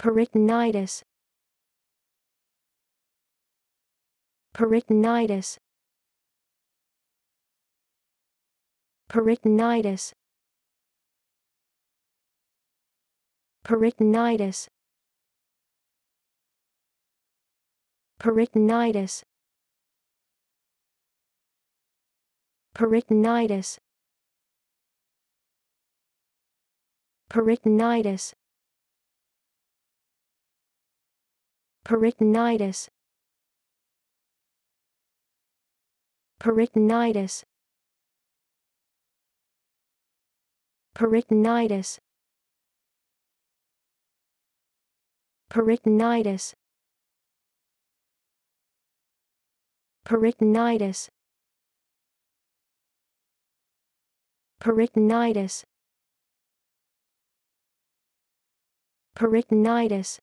Peritonitis. Peritonitis. Peritonitis. Peritonitis. Peritonitis. Peritonitis. Peritonitis. Peritonitis. Peritonitis. Peritonitis. Peritonitis. Peritonitis. Peritonitis. Peritonitis.